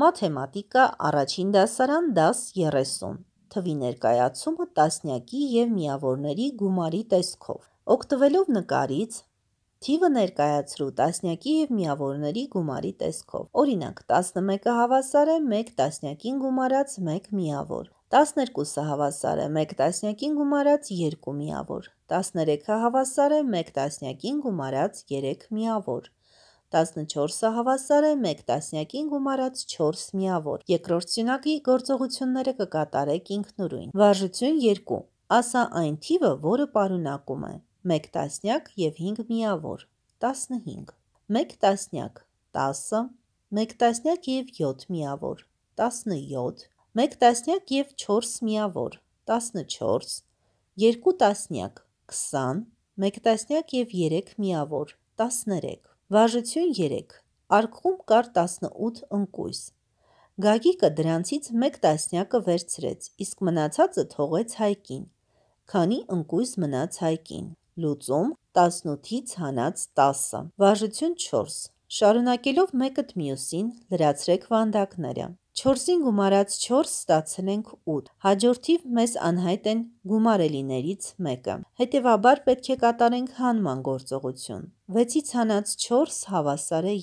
Մաթեմատիկա առաջին դասարան դաս 30 թվի ներկայացումը տասնյակի եւ միավորների գումարի տեսքով օգտվելով նկարից թիվը ներկայացրու տասնյակի եւ միավորների գումարի տեսքով օրինակ 11-ը հավասար է 1 տասնյակին գումարած 1 միավոր 12-ը հավասար է 1 տասնյակին գումարած 2 միավոր 13-ը հավասար է 1 տասնյակին գումարած 3 միավոր 14-ը հավասար է 1 տասնյակին գումարած 4 միավոր։ Երկրորդ սյունակի գործողությունները կկատարեք ինքնուրույն։ Վարժություն 2. Ասա այն թիվը, որը պարունակում է 1 տասնյակ եւ 5 միավոր։ 15։ 1 տասնյակ 10, 1 տասնյակ եւ 7 միավոր։ 17, 1 տասնյակ եւ 4 միավոր։ 14, 2 տասնյակ 20, 1 տասնյակ եւ 3 միավոր։ 13 Վարժություն 3. Արքում կար 18 ընկույս։ Գագիկը դրանցից մեկ տասնյակը վերցրեց, իսկ մնացածը թողեց հայկին։ Քանի ընկույս մնաց հայկին։ Լուծում 18-ից հանած 10-ը։ Վարժություն 4. Շարունակելով մեկը մյուսին, լրացրեք վանդակները։ 4-ին գումարած 4 ստացել ենք 8։ Հաջորդիվ մեզ անհայտ են գումարելիներից մեկը։ Հետևաբար պետք է կատարենք հանման գործողություն։ 6-ից հանած 4 հավասար է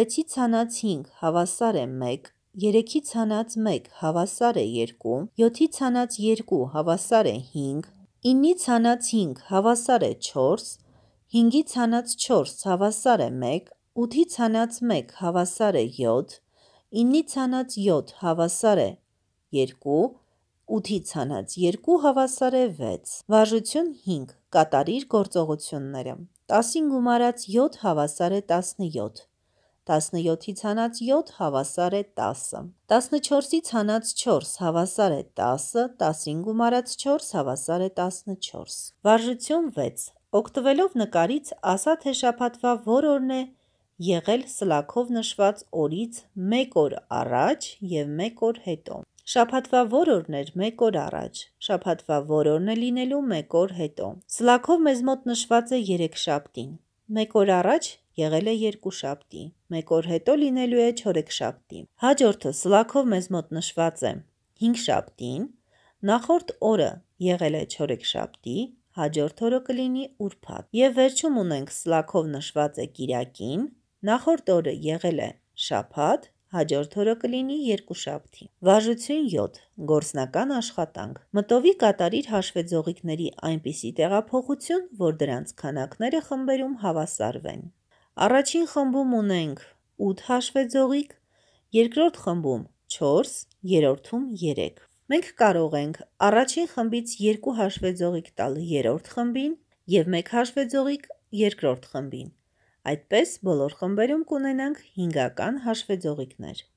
2, 7-ից հանած 2 հավասար է 5, 6-ից հանած 5 հավասար է 1, 3-ից հանած 1 հավասար է 2, 7-ից հանած 2 հավասար է 5, 9-ից հանած 5 հավասար է 4, 5-ից հանած 4 հավասար է 1, 8-ի ցանած 1 հավասար է 7, 9-ի ցանած 7 հավասար է 2, 8-ի ցանած 2 հավասար է 6։ Վարժություն 5. Կատարիր գործողությունները։ 10-ին գումարած 7 հավասար է 17։ 17-ի ցանած 7 հավասար է 10-ը։ 14-ի ցանած 4 հավասար է 10-ը, 10-ին գումարած 4 հավասար է 14։ Վարժություն 6. Օգտվելով նկարից, ասա թե շաբաթվա որ օրն է 1 եղել սլաքով նշված օրից մեկ օր առաջ և մեկ օր հետո։ Շաբաթվա որորն էր մեկ օր առաջ, շաբաթվա որորն է լինելու մեկ օր հետո։ Սլաքով մեզ մոտ նշված է երեք շաբթին։ Մեկ օր առաջ եղել է երկու շաբթի, մեկ օր հետո լինելու է չորեք շաբթի։ Հաջորդը սլաքով մեզ մոտ նշված է հինգ շաբթին, նախորդ օրը եղել է չորեք շաբթի, հաջորդ օրը կլինի ուրբաթ։ Եվ վերջում ունենք սլաքով նշված է Կիրակին, Նախորդ օրը եղել է շաբաթ, հաջորդ օրը կլինի երկու շաբթի։ Վարժություն 7. Գործնական աշխատանք։ Մտովի կատարիր հաշվեձողիկների այնպիսի տեղափոխություն, որ դրանց քանակները խմբերում հավասարվեն։ Առաջին խմբում ունենք 8 հաշվեձողիկ, երկրորդ խմբում 4, երրորդում 3։ Մենք կարող ենք առաջին խմբից 2 հաշվեձողիկ տալ երրորդ խմբին եւ 1 հաշվեձողիկ երկրորդ խմբին։ Այդպես բոլոր խմբերում կունենանք 5-ական հաշվեձողիկներ։